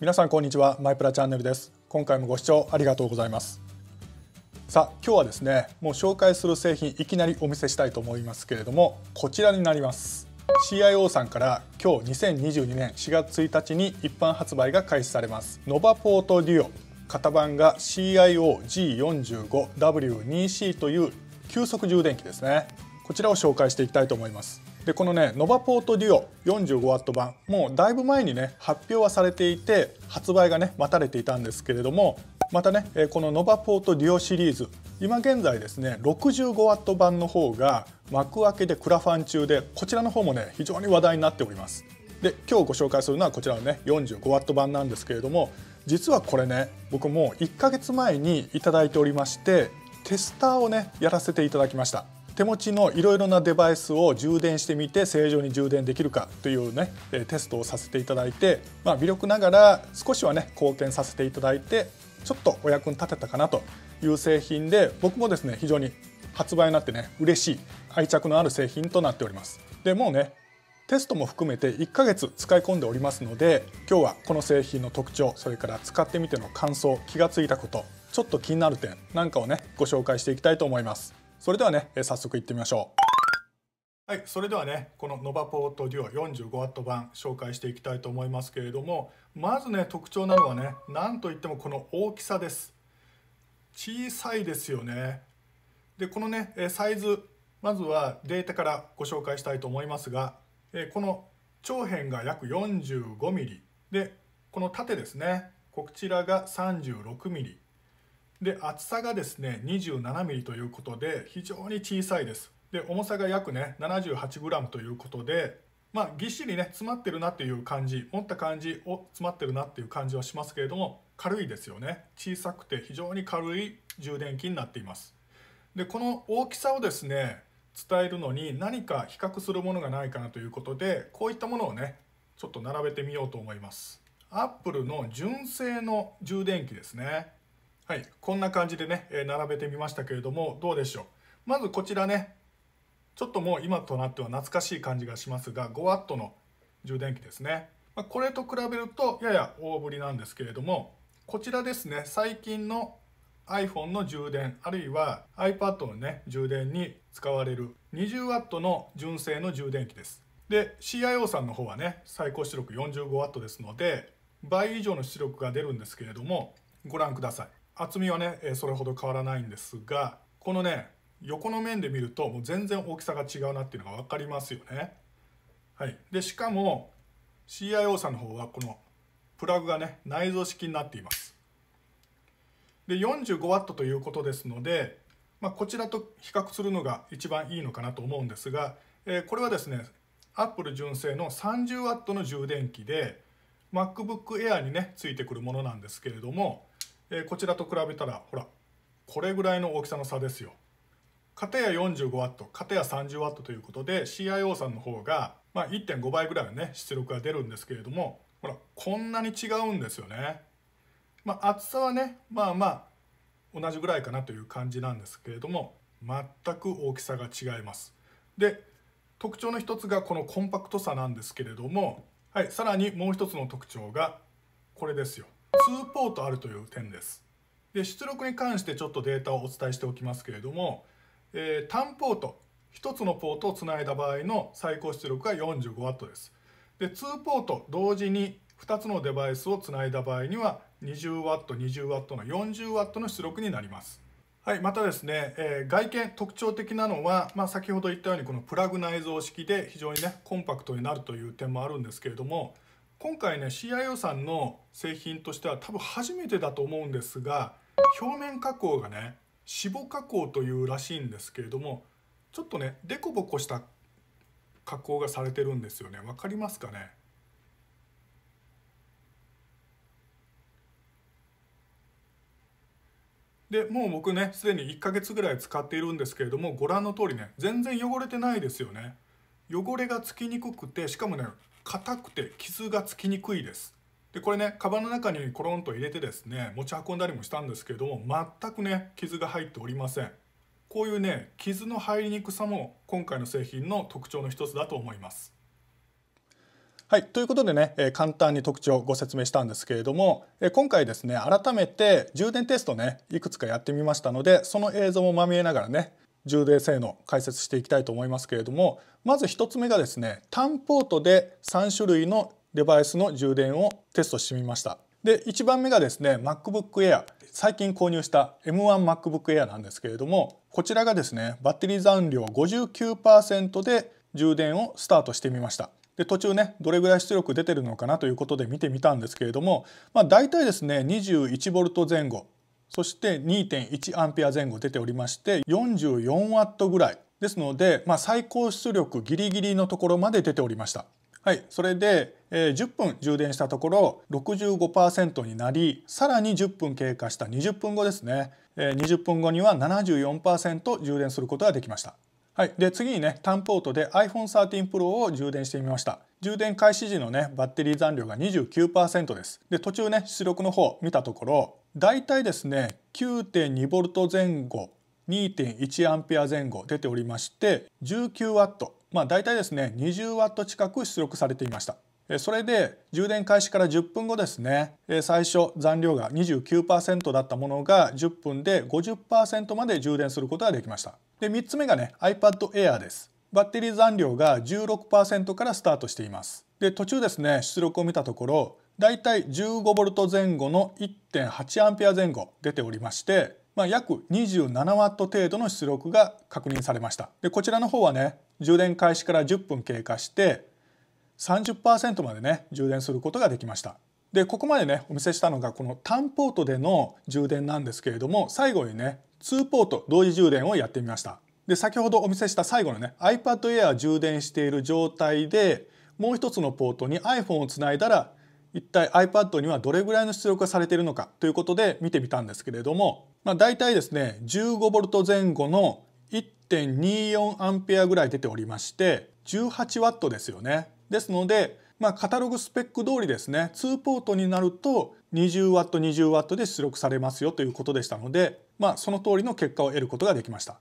皆さんこんにちはマイプラチャンネルです今回もご視聴ありがとうございますさあ今日はですねもう紹介する製品いきなりお見せしたいと思いますけれどもこちらになります CIO さんから今日2022年4月1日に一般発売が開始されますノバポートデュオ型番が CIOG45W2C という急速充電器ですねこちらを紹介していきたいと思いますでこのねノバポートデュオ 45W 版もうだいぶ前にね発表はされていて発売がね待たれていたんですけれどもまたねこのノバポートデュオシリーズ今現在ですね 65W 版の方が幕開けでクラファン中でこちらの方もね非常に話題になっておりますで今日ご紹介するのはこちらのね 45W 版なんですけれども実はこれね僕もう1ヶ月前に頂いておりましてテスターをねやらせていただきました手持ちのいろいろなデバイスを充電してみて正常に充電できるかというねテストをさせていただいて、まあ、微力ながら少しはね貢献させていただいてちょっとお役に立てたかなという製品で僕もですね非常に発売になってね嬉しい愛着のある製品となっておりますでもうねテストも含めて1ヶ月使い込んでおりますので今日はこの製品の特徴それから使ってみての感想気がついたことちょっと気になる点なんかをねご紹介していきたいと思いますそれではね、え早速いってみましょう。はい、それではねこのノバポートデュオ 45W 版紹介していきたいと思いますけれどもまずね特徴なのはね何といってもこの大きさです小さいですよねでこのねサイズまずはデータからご紹介したいと思いますがこの長辺が約 45mm でこの縦ですねこちらが 36mm で厚さがですね 27mm ということで非常に小さいですで重さが約ね 78g ということでまあぎっしりね詰まってるなっていう感じ持った感じを詰まってるなっていう感じはしますけれども軽いですよね小さくて非常に軽い充電器になっていますでこの大きさをですね伝えるのに何か比較するものがないかなということでこういったものをねちょっと並べてみようと思います Apple の純正の充電器ですねはい、こんな感じでね、え並べてみましたけれどもどうでしょうまずこちらねちょっともう今となっては懐かしい感じがしますが 5W の充電器ですね、まこれと比べるとやや大ぶりなんですけれどもこちらですね最近の iPhone の充電あるいは iPad のね充電に使われる 20W の純正の充電器ですで CIO さんの方はね最高出力 45W ですので倍以上の出力が出るんですけれどもご覧ください厚みはね、えそれほど変わらないんですがこのね横の面で見るともう全然大きさが違うなっていうのが分かりますよね。はい、でしかも CIO さんの方はこのプラグがね内蔵式になっています。で 45W ということですので、まあ、こちらと比較するのが一番いいのかなと思うんですが、えこれはですね Apple 純正の 30W の充電器で MacBook Air にねついてくるものなんですけれどもえー、こちらと比べたらほらこれぐらいの大きさの差ですよ。片や 45W 片や 30W ということで CIO さんの方が、まあ、1.5倍ぐらいのね出力が出るんですけれどもほらこんなに違うんですよね。まあ、厚さはねまあまあ同じぐらいかなという感じなんですけれども全く大きさが違います。で特徴の一つがこのコンパクトさなんですけれども、はい、さらにもう一つの特徴がこれですよ。2ポートあるという点です。で出力に関してちょっとデータをお伝えしておきますけれども、えー、単ポート1つのポートをつないだ場合の最高出力が 45W です。で2ポート同時に2つのデバイスをつないだ場合には 20W、20W の 40W の出力になります。はい、またですね、えー、外見特徴的なのは、まあ、先ほど言ったようにこのプラグ内蔵式で非常にねコンパクトになるという点もあるんですけれども今回ね CIO さんの製品としては多分初めてだと思うんですが表面加工がね脂肪加工というらしいんですけれどもちょっとねデコボコした加工がされてるんですよね分かりますかねでもう僕ねすでに1ヶ月ぐらい使っているんですけれどもご覧の通りね全然汚れてないですよね汚れがつきにくくてしかもね硬くて傷がつきにくいですでこれねカバンの中にコロンと入れてですね持ち運んだりもしたんですけれども全くね傷が入っておりませんこういうね傷の入りにくさも今回の製品の特徴の一つだと思いますはい、ということでね、え簡単に特徴をご説明したんですけれども、え今回ですね改めて充電テストねいくつかやってみましたのでその映像もまみえながらね充電性能解説していきたいと思いますけれどもまず1つ目がですね単ポートで3種類のデバイスの充電をテストしてみましたで1番目がですね MacBook Air 最近購入した M1MacBook Air なんですけれどもこちらがですねバッテリー残量59%で充電をスタートしてみましたで途中ねどれぐらい出力出てるのかなということで見てみたんですけれども、まあ、大体ですね 21V 前後そして2.1アンペア前後出ておりまして44ワットぐらいですので、まあ、最高出力ギリギリのところまで出ておりました。はい、それで、えー、10分充電したところ65%になりさらに10分経過した20分後ですね、えー、20分後には74%充電することができました。はい、で次にねタンポートで iPhone13 Pro を充電してみました充電開始時のねバッテリー残量が29%ですで途中ね出力の方見たところだいたいですね 9.2V 前後 2.1A 前後出ておりまして 19W まあだいたいですね 20W 近く出力されていましたそれで充電開始から10分後ですね最初残量が29%だったものが10分で50%まで充電することができましたで3つ目がね iPad Air です。バッテリー残量が16%からスタートしています。で途中ですね出力を見たところだいたい 15V 前後の 1.8A 前後出ておりましてまあ、約 27W 程度の出力が確認されましたでこちらの方はね充電開始から10分経過して30%までね充電することができましたでここまでねお見せしたのがこの単ポートでの充電なんですけれども最後にね2ポート同時充電をやってみました。で先ほどお見せした最後のね iPad Air 充電している状態でもう一つのポートに iPhone をつないだら一体 iPad にはどれぐらいの出力がされているのかということで見てみたんですけれども、まあ、大体ですね 15V 前後の 1.24A ぐらい出ておりまして 18W ですよね。ですので、まあ、カタログスペック通りですね2ポートになると 20W20W で出力されますよということでしたのでまあ、その通りの結果を得ることができました。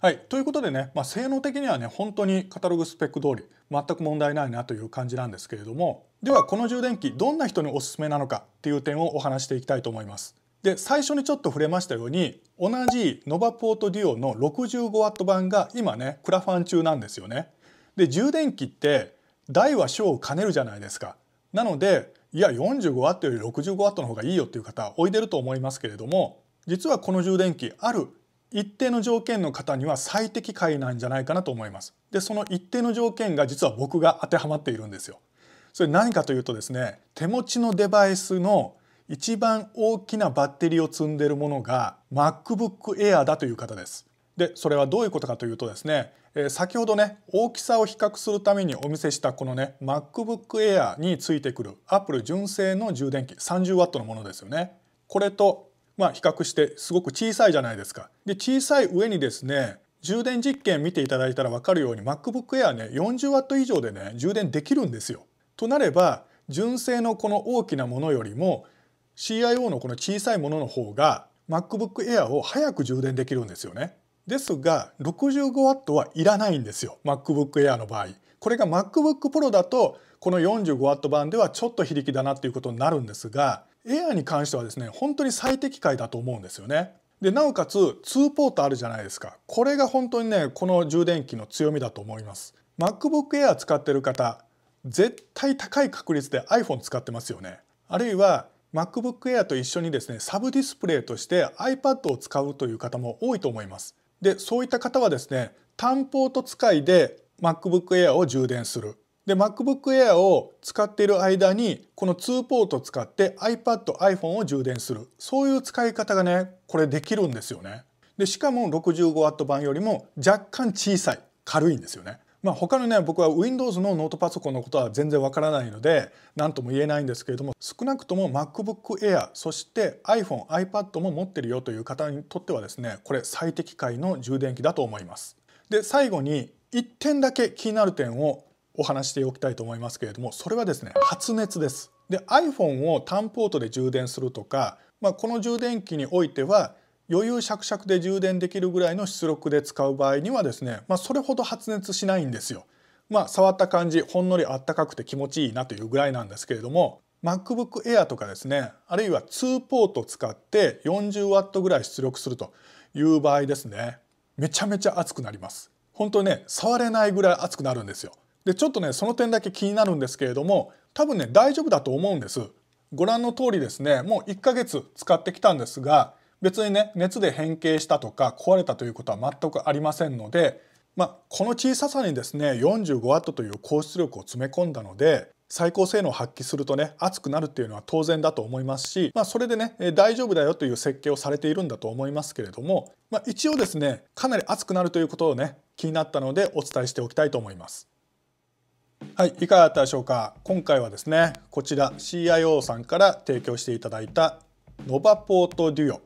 はい、ということでね、まあ、性能的にはね本当にカタログスペック通り全く問題ないなという感じなんですけれどもではこの充電器どんな人におすすめなのかっていう点をお話していきたいと思います。で最初にちょっと触れましたように同じノバポートデュオの 65W 版が今ねクラファン中なんですよね。で充電器って大は小を兼ねるじゃないですか。なのでいや 45W より 65W の方がいいよっていう方おいでると思いますけれども実はこの充電器ある一定の条件の方には最適解なんじゃないかなと思います。でその一定の条件が実は僕が当てはまっているんですよ。それ何かというとですね手持ちのデバイスの一番大きなバッテリーを積んでいるものが MacBook Air だという方です。でそれはどういうことかというとですね、えー、先ほどね大きさを比較するためにお見せしたこのね MacBook Air についてくる Apple 純正の充電器 30W のものですよね。これとまあ、比較してすごく小さいじゃないですか。で小さい上にですね充電実験見ていただいたら分かるように MacBook Air ね 40W 以上でね充電できるんですよ。となれば純正のこの大きなものよりも CIO のこの小さいものの方が MacBook Air を早く充電できるんですよね。ですが 65W はいらないんですよ MacBook Air の場合。これが MacBook Pro だとこの 45W 版ではちょっと非力だなっていうことになるんですがエアに関してはですね本当に最適解だと思うんですよね。でなおかつ2ポートあるじゃないですかこれが本当にねこの充電器の強みだと思います MacBook Air 使ってる方絶対高い確率で iPhone 使ってますよねあるいは MacBook Air と一緒にですねサブディスプレイとして iPad を使うという方も多いと思いますでそういった方はですね単ポート使いで MacBook Air を充電するで MacBook Air を使っている間にこの2ポート使って iPad、iPhone を充電するそういう使い方がねこれできるんですよね。でしかも 65W 版よりも若干小さい軽いんですよね。まあ、他のね僕は Windows のノートパソコンのことは全然わからないので何とも言えないんですけれども少なくとも MacBook Air そして iPhone、iPad も持ってるよという方にとってはですねこれ最適解の充電器だと思います。で最後に1点だけ気になる点をお話しておきたいと思いますけれどもそれはですね発熱ですで iPhone をタンポートで充電するとか、まあ、この充電器においては余裕しゃくしゃくで充電できるぐらいの出力で使う場合にはですね、まあ、それほど発熱しないんですよ。まあ、触った感じほんのりあったかくて気持ちいいなというぐらいなんですけれども MacBook Air とかですねあるいは2ポート使って 40W ぐらい出力するという場合ですねめちゃめちゃ熱くなります。本当ね触れないぐらい熱くなるんですよ。でちょっとねその点だけ気になるんですけれども多分ね大丈夫だと思うんです。ご覧の通りですねもう1ヶ月使ってきたんですが別にね熱で変形したとか壊れたということは全くありませんので、まあ、この小ささにですね 45W という高出力を詰め込んだので最高性能を発揮するとね熱くなるっていうのは当然だと思いますし、まあ、それでね大丈夫だよという設計をされているんだと思いますけれども、まあ、一応ですねかなり熱くなるということをね気になったのでお伝えしておきたいと思います。はい、いかがだったでしょうか今回はですねこちら CIO さんから提供していただいたノバポートデュオ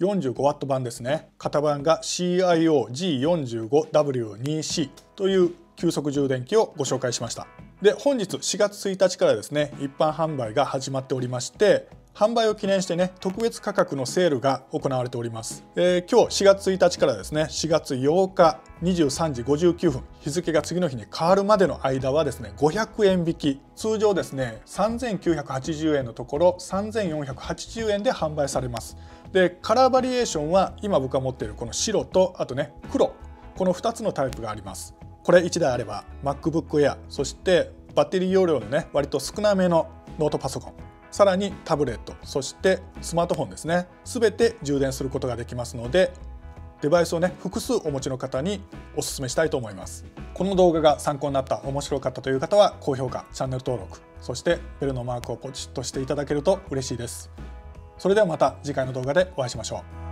45W 版ですね型番が CIOG45W2C という急速充電器をご紹介しましたで本日4月1日からですね一般販売が始まっておりまして販売を記念してね特別価格のセールが行われております、えー、今日4月1日からですね4月8日23時59分日付が次の日に変わるまでの間はですね500円引き通常ですね3980円のところ3480円で販売されますでカラーバリエーションは今僕が持っているこの白とあとね黒この2つのタイプがありますこれ1台あれば MacBook Air そしてバッテリー容量のね割と少なめのノートパソコンさらにタブレットそしてスマートフォンですね全て充電することができますのでデバイスをね複数お持ちの方にお勧めしたいと思いますこの動画が参考になった面白かったという方は高評価チャンネル登録そしてベルのマークをポチッとしていただけると嬉しいですそれではまた次回の動画でお会いしましょう